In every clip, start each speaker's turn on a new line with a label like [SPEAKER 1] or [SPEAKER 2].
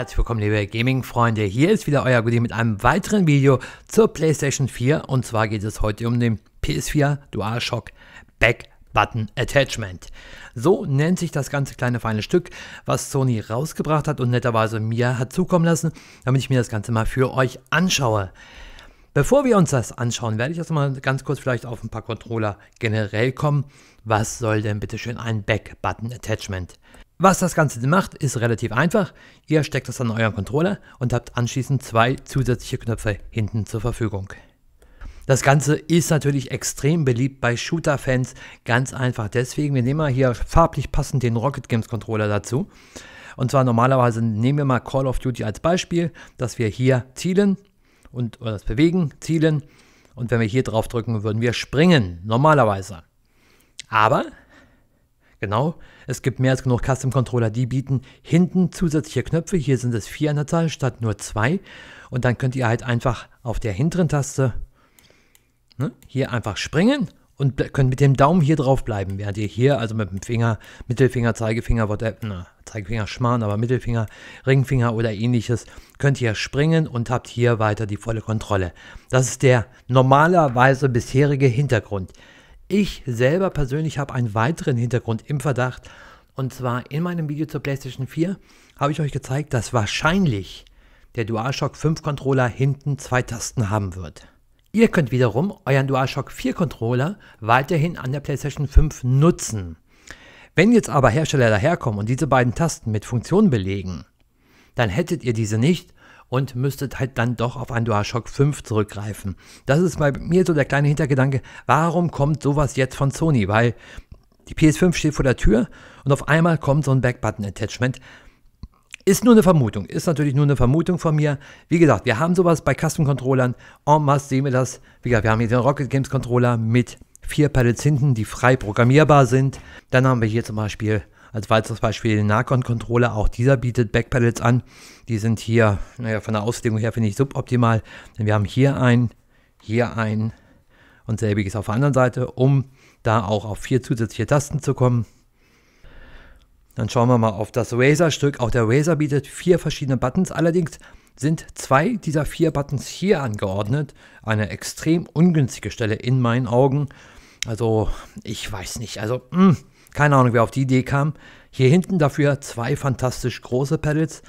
[SPEAKER 1] herzlich willkommen, liebe Gaming-Freunde. Hier ist wieder euer Goodie mit einem weiteren Video zur PlayStation 4. Und zwar geht es heute um den PS4 DualShock Back Button Attachment. So nennt sich das ganze kleine feine Stück, was Sony rausgebracht hat und netterweise mir hat zukommen lassen, damit ich mir das Ganze mal für euch anschaue. Bevor wir uns das anschauen, werde ich erstmal mal ganz kurz vielleicht auf ein paar Controller generell kommen. Was soll denn bitte schön ein Back Button Attachment? Was das Ganze macht, ist relativ einfach. Ihr steckt das an euren Controller und habt anschließend zwei zusätzliche Knöpfe hinten zur Verfügung. Das Ganze ist natürlich extrem beliebt bei Shooter-Fans. Ganz einfach deswegen, wir nehmen mal hier farblich passend den Rocket Games Controller dazu. Und zwar normalerweise nehmen wir mal Call of Duty als Beispiel, dass wir hier zielen und oder das bewegen, zielen. Und wenn wir hier drauf drücken, würden wir springen, normalerweise. Aber Genau, es gibt mehr als genug Custom-Controller, die bieten hinten zusätzliche Knöpfe. Hier sind es vier an der Zahl statt nur zwei. Und dann könnt ihr halt einfach auf der hinteren Taste ne, hier einfach springen und könnt mit dem Daumen hier drauf bleiben, während ihr hier also mit dem Finger, Mittelfinger, Zeigefinger, whatever, na, Zeigefinger schmarrn, aber Mittelfinger, Ringfinger oder ähnliches, könnt ihr springen und habt hier weiter die volle Kontrolle. Das ist der normalerweise bisherige Hintergrund. Ich selber persönlich habe einen weiteren Hintergrund im Verdacht. Und zwar in meinem Video zur PlayStation 4 habe ich euch gezeigt, dass wahrscheinlich der DualShock 5 Controller hinten zwei Tasten haben wird. Ihr könnt wiederum euren DualShock 4 Controller weiterhin an der PlayStation 5 nutzen. Wenn jetzt aber Hersteller daherkommen und diese beiden Tasten mit Funktionen belegen, dann hättet ihr diese nicht und müsstet halt dann doch auf ein DualShock 5 zurückgreifen. Das ist bei mir so der kleine Hintergedanke, warum kommt sowas jetzt von Sony? Weil die PS5 steht vor der Tür und auf einmal kommt so ein Backbutton-Attachment. Ist nur eine Vermutung, ist natürlich nur eine Vermutung von mir. Wie gesagt, wir haben sowas bei Custom-Controllern. En masse sehen wir das. Wie gesagt, wir haben hier den Rocket Games Controller mit vier Pedals hinten, die frei programmierbar sind. Dann haben wir hier zum Beispiel also falls zum Beispiel den Narcon-Controller. Auch dieser bietet Backpedals an. Die sind hier, naja, von der Auslegung her finde ich suboptimal, denn wir haben hier einen, hier einen und selbiges auf der anderen Seite, um da auch auf vier zusätzliche Tasten zu kommen. Dann schauen wir mal auf das Razer-Stück. Auch der Razer bietet vier verschiedene Buttons. Allerdings sind zwei dieser vier Buttons hier angeordnet. Eine extrem ungünstige Stelle in meinen Augen. Also, ich weiß nicht. Also, mh, hm, keine Ahnung, wer auf die Idee kam. Hier hinten dafür zwei fantastisch große Pedals.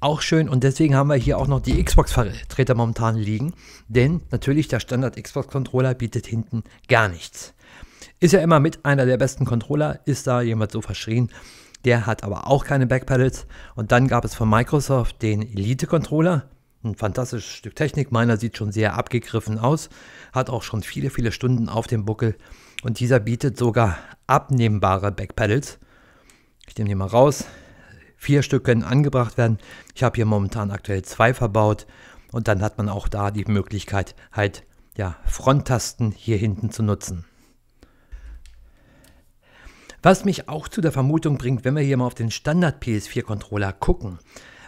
[SPEAKER 1] Auch schön und deswegen haben wir hier auch noch die Xbox-Vertreter momentan liegen, denn natürlich der Standard Xbox-Controller bietet hinten gar nichts. Ist ja immer mit einer der besten Controller, ist da jemand so verschrien. Der hat aber auch keine Backpedals. Und dann gab es von Microsoft den Elite-Controller. Ein fantastisches Stück Technik. Meiner sieht schon sehr abgegriffen aus. Hat auch schon viele, viele Stunden auf dem Buckel. Und dieser bietet sogar abnehmbare Backpedals. Ich nehme die mal raus. Vier Stück können angebracht werden. Ich habe hier momentan aktuell zwei verbaut. Und dann hat man auch da die Möglichkeit, halt ja, Fronttasten hier hinten zu nutzen. Was mich auch zu der Vermutung bringt, wenn wir hier mal auf den Standard PS4-Controller gucken,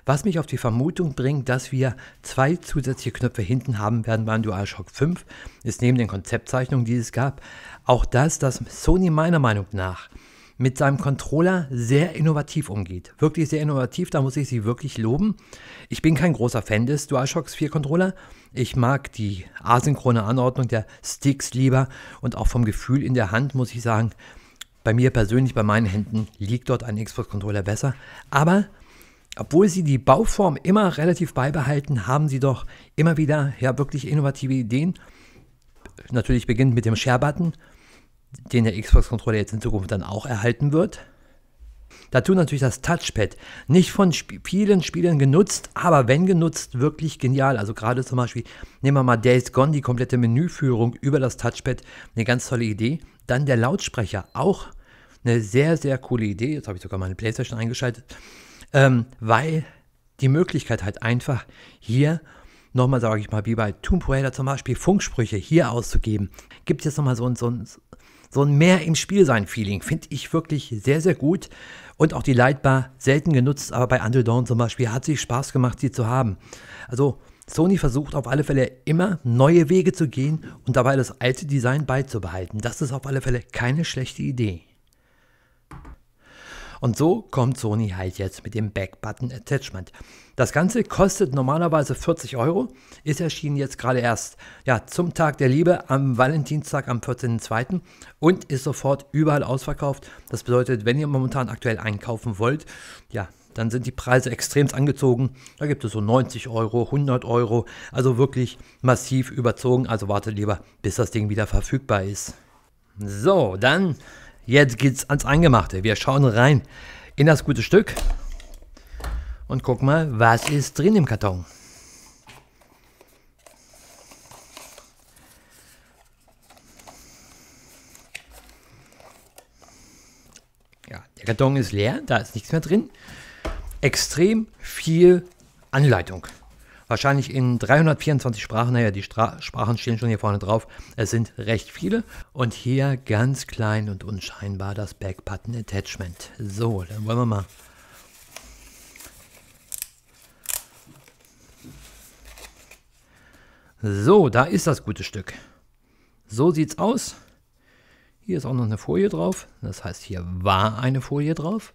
[SPEAKER 1] was mich auf die Vermutung bringt, dass wir zwei zusätzliche Knöpfe hinten haben werden beim DualShock 5, ist neben den Konzeptzeichnungen, die es gab, auch das, dass Sony meiner Meinung nach mit seinem Controller sehr innovativ umgeht. Wirklich sehr innovativ, da muss ich sie wirklich loben. Ich bin kein großer Fan des DualShocks 4 Controller. Ich mag die asynchrone Anordnung der Sticks lieber und auch vom Gefühl in der Hand muss ich sagen, bei mir persönlich, bei meinen Händen liegt dort ein Xbox-Controller besser. Aber obwohl sie die Bauform immer relativ beibehalten, haben sie doch immer wieder ja wirklich innovative Ideen. Natürlich beginnt mit dem Share-Button, den der Xbox-Controller jetzt in Zukunft dann auch erhalten wird. Dazu natürlich das Touchpad. Nicht von Sp vielen Spielern genutzt, aber wenn genutzt, wirklich genial. Also gerade zum Beispiel, nehmen wir mal Days Gone, die komplette Menüführung über das Touchpad, eine ganz tolle Idee. Dann der Lautsprecher, auch eine sehr, sehr coole Idee. Jetzt habe ich sogar meine Playstation eingeschaltet ähm, weil die Möglichkeit halt einfach hier nochmal, sage ich mal, wie bei Tomb Raider zum Beispiel, Funksprüche hier auszugeben, gibt es jetzt nochmal so ein, so ein, so ein mehr im Spiel sein Feeling. Finde ich wirklich sehr, sehr gut. Und auch die Leitbar selten genutzt, aber bei Until Dawn zum Beispiel hat sich Spaß gemacht, sie zu haben. Also Sony versucht auf alle Fälle immer neue Wege zu gehen und dabei das alte Design beizubehalten. Das ist auf alle Fälle keine schlechte Idee. Und so kommt Sony halt jetzt mit dem Backbutton Attachment. Das Ganze kostet normalerweise 40 Euro, ist erschienen jetzt gerade erst ja, zum Tag der Liebe am Valentinstag am 14.02. und ist sofort überall ausverkauft. Das bedeutet, wenn ihr momentan aktuell einkaufen wollt, ja, dann sind die Preise extremst angezogen. Da gibt es so 90 Euro, 100 Euro, also wirklich massiv überzogen. Also wartet lieber, bis das Ding wieder verfügbar ist. So, dann Jetzt geht's ans Eingemachte. Wir schauen rein in das gute Stück und gucken mal, was ist drin im Karton. Ja, der Karton ist leer, da ist nichts mehr drin. Extrem viel Anleitung. Wahrscheinlich in 324 Sprachen, naja, die Stra Sprachen stehen schon hier vorne drauf. Es sind recht viele. Und hier ganz klein und unscheinbar das Backbutton Attachment. So, dann wollen wir mal So, da ist das gute Stück. So sieht's aus. Hier ist auch noch eine Folie drauf. Das heißt, hier war eine Folie drauf.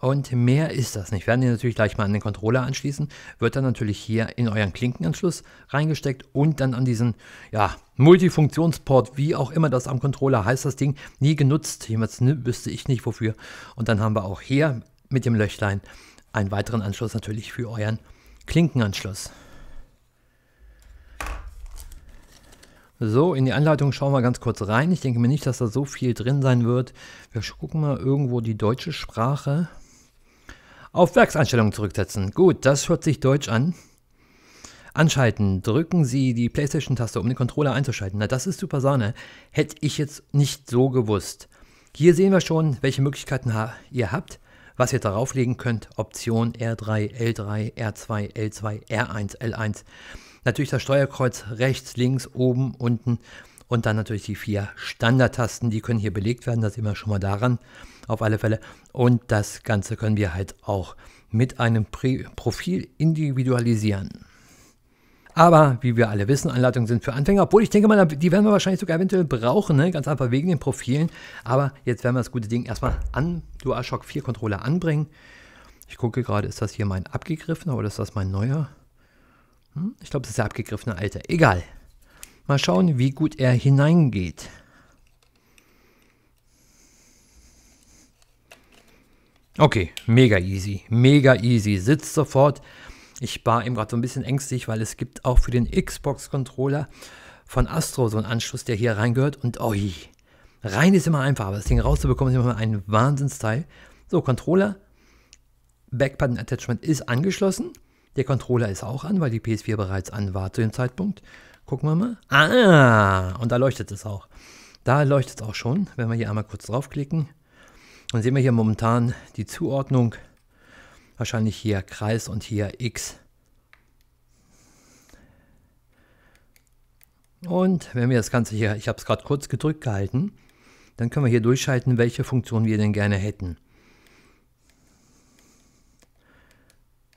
[SPEAKER 1] Und mehr ist das nicht. Werden die natürlich gleich mal an den Controller anschließen. Wird dann natürlich hier in euren Klinkenanschluss reingesteckt und dann an diesen, ja, Multifunktionsport, wie auch immer das am Controller heißt, das Ding nie genutzt. Jemals ne, wüsste ich nicht wofür. Und dann haben wir auch hier mit dem Löchlein einen weiteren Anschluss natürlich für euren Klinkenanschluss. So, in die Anleitung schauen wir ganz kurz rein. Ich denke mir nicht, dass da so viel drin sein wird. Wir gucken mal irgendwo die deutsche Sprache. Auf Werkseinstellungen zurücksetzen. Gut, das hört sich deutsch an. Anschalten. Drücken Sie die PlayStation-Taste, um den Controller einzuschalten. Na, das ist super Sahne. Hätte ich jetzt nicht so gewusst. Hier sehen wir schon, welche Möglichkeiten ihr habt, was ihr darauflegen könnt. Option R3, L3, R2, L2, R1, L1. Natürlich das Steuerkreuz rechts, links, oben, unten und dann natürlich die vier Standardtasten, die können hier belegt werden, das sehen wir schon mal daran auf alle Fälle. Und das Ganze können wir halt auch mit einem Pre Profil individualisieren. Aber wie wir alle wissen, Anleitungen sind für Anfänger, obwohl ich denke mal, die werden wir wahrscheinlich sogar eventuell brauchen, ne? ganz einfach wegen den Profilen. Aber jetzt werden wir das gute Ding erstmal an DualShock 4 Controller anbringen. Ich gucke gerade, ist das hier mein abgegriffener oder ist das mein neuer? Hm? Ich glaube, es ist der abgegriffene alte. Egal. Mal schauen, wie gut er hineingeht. Okay, mega easy, mega easy, sitzt sofort. Ich war eben gerade so ein bisschen ängstlich, weil es gibt auch für den Xbox-Controller von Astro so einen Anschluss, der hier reingehört. Und oi, rein ist immer einfach, aber das Ding rauszubekommen ist immer ein Wahnsinnsteil. So, Controller, Backbutton Attachment ist angeschlossen. Der Controller ist auch an, weil die PS4 bereits an war zu dem Zeitpunkt. Gucken wir mal. Ah, und da leuchtet es auch. Da leuchtet es auch schon, wenn wir hier einmal kurz draufklicken. Dann sehen wir hier momentan die Zuordnung. Wahrscheinlich hier Kreis und hier X. Und wenn wir das Ganze hier, ich habe es gerade kurz gedrückt gehalten, dann können wir hier durchschalten, welche Funktion wir denn gerne hätten.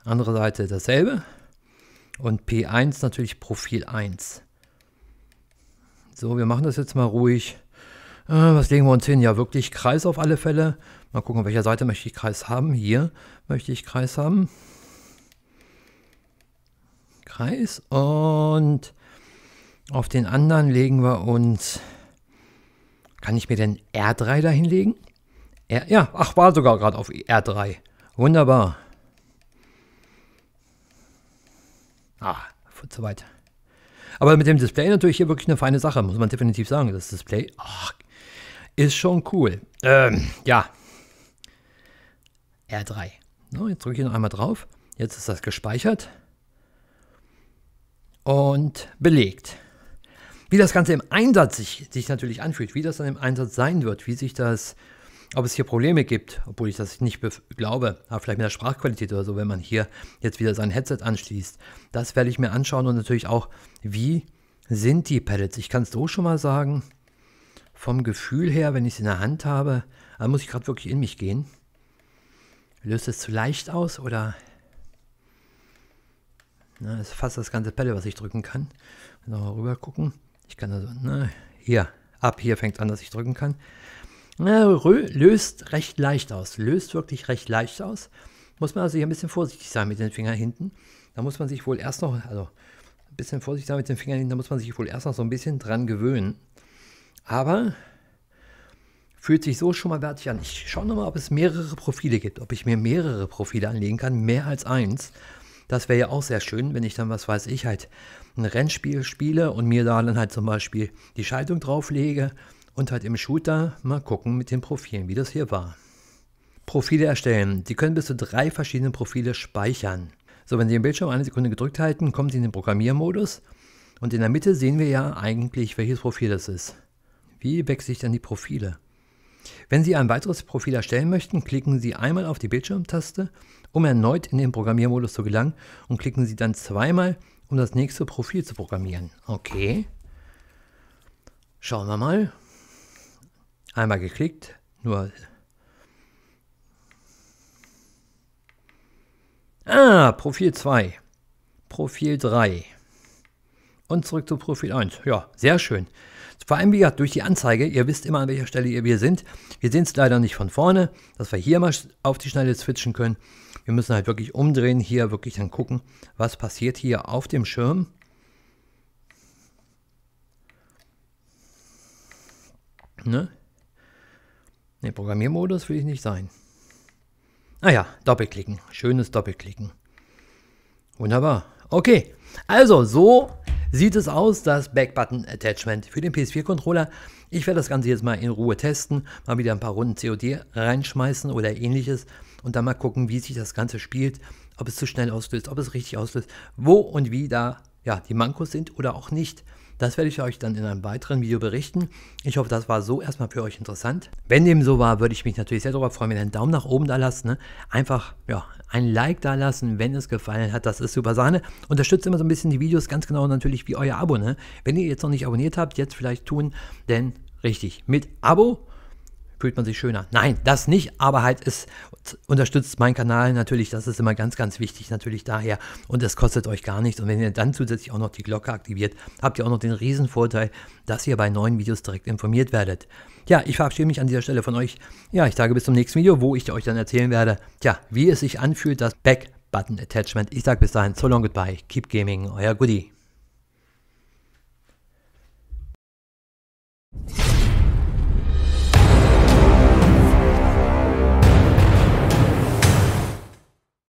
[SPEAKER 1] Andere Seite dasselbe. Und P1 natürlich Profil 1. So, wir machen das jetzt mal ruhig. Äh, was legen wir uns hin? Ja, wirklich Kreis auf alle Fälle. Mal gucken, auf welcher Seite möchte ich Kreis haben. Hier möchte ich Kreis haben. Kreis und auf den anderen legen wir uns. Kann ich mir denn R3 dahinlegen? R, ja, ach, war sogar gerade auf R3. Wunderbar. Ah, von zu weit. Aber mit dem Display natürlich hier wirklich eine feine Sache, muss man definitiv sagen. Das Display ach, ist schon cool. Ähm, ja. R3. So, jetzt drücke ich noch einmal drauf. Jetzt ist das gespeichert und belegt. Wie das Ganze im Einsatz sich, sich natürlich anfühlt, wie das dann im Einsatz sein wird, wie sich das ob es hier Probleme gibt, obwohl ich das nicht glaube, aber vielleicht mit der Sprachqualität oder so, wenn man hier jetzt wieder sein Headset anschließt. Das werde ich mir anschauen und natürlich auch, wie sind die Pedals? Ich kann es so schon mal sagen, vom Gefühl her, wenn ich es in der Hand habe, dann muss ich gerade wirklich in mich gehen. Löst es zu leicht aus oder... Na, ne, ist fast das ganze Pedal, was ich drücken kann. Nochmal rüber gucken. Ich kann also... Na, ne, hier, ab hier fängt an, dass ich drücken kann löst recht leicht aus, löst wirklich recht leicht aus. Muss man also hier ein bisschen vorsichtig sein mit den Fingern hinten. Da muss man sich wohl erst noch, also ein bisschen vorsichtig sein mit den Fingern hinten, da muss man sich wohl erst noch so ein bisschen dran gewöhnen. Aber fühlt sich so schon mal wertig an. Ich schaue nochmal, ob es mehrere Profile gibt, ob ich mir mehrere Profile anlegen kann, mehr als eins. Das wäre ja auch sehr schön, wenn ich dann, was weiß ich, halt ein Rennspiel spiele und mir da dann halt zum Beispiel die Schaltung drauflege und halt im Shooter mal gucken mit den Profilen, wie das hier war. Profile erstellen. Sie können bis zu drei verschiedene Profile speichern. So, wenn Sie den Bildschirm eine Sekunde gedrückt halten, kommen Sie in den Programmiermodus und in der Mitte sehen wir ja eigentlich, welches Profil das ist. Wie wechsle ich dann die Profile? Wenn Sie ein weiteres Profil erstellen möchten, klicken Sie einmal auf die Bildschirmtaste, um erneut in den Programmiermodus zu gelangen und klicken Sie dann zweimal, um das nächste Profil zu programmieren. Okay. Schauen wir mal. Einmal geklickt, nur. Ah, Profil 2. Profil 3. Und zurück zu Profil 1. Ja, sehr schön. Vor allem, wie gesagt, durch die Anzeige, ihr wisst immer, an welcher Stelle wir sind. Wir sehen es leider nicht von vorne, dass wir hier mal auf die Schnelle switchen können. Wir müssen halt wirklich umdrehen, hier wirklich dann gucken, was passiert hier auf dem Schirm. Ne? Ne, Programmiermodus will ich nicht sein. Ah ja, Doppelklicken. Schönes Doppelklicken. Wunderbar. Okay, also so sieht es aus, das Backbutton-Attachment für den PS4-Controller. Ich werde das Ganze jetzt mal in Ruhe testen, mal wieder ein paar Runden COD reinschmeißen oder ähnliches und dann mal gucken, wie sich das Ganze spielt, ob es zu schnell auslöst, ob es richtig auslöst, wo und wie da ja, die Mankos sind oder auch nicht. Das werde ich euch dann in einem weiteren Video berichten. Ich hoffe, das war so erstmal für euch interessant. Wenn dem so war, würde ich mich natürlich sehr darüber freuen, wenn ihr einen Daumen nach oben da lasst. Ne? Einfach ja, ein Like da lassen, wenn es gefallen hat. Das ist super Sahne. Unterstützt immer so ein bisschen die Videos, ganz genau natürlich wie euer Abo. Ne? Wenn ihr jetzt noch nicht abonniert habt, jetzt vielleicht tun, denn richtig, mit Abo fühlt man sich schöner. Nein, das nicht, aber halt es unterstützt meinen Kanal natürlich, das ist immer ganz, ganz wichtig natürlich daher und es kostet euch gar nichts und wenn ihr dann zusätzlich auch noch die Glocke aktiviert, habt ihr auch noch den riesen Vorteil, dass ihr bei neuen Videos direkt informiert werdet. Ja, ich verabschiede mich an dieser Stelle von euch. Ja, ich sage bis zum nächsten Video, wo ich euch dann erzählen werde, tja, wie es sich anfühlt, das Back-Button-Attachment. Ich sage bis dahin, so long goodbye, keep gaming, euer Goodie.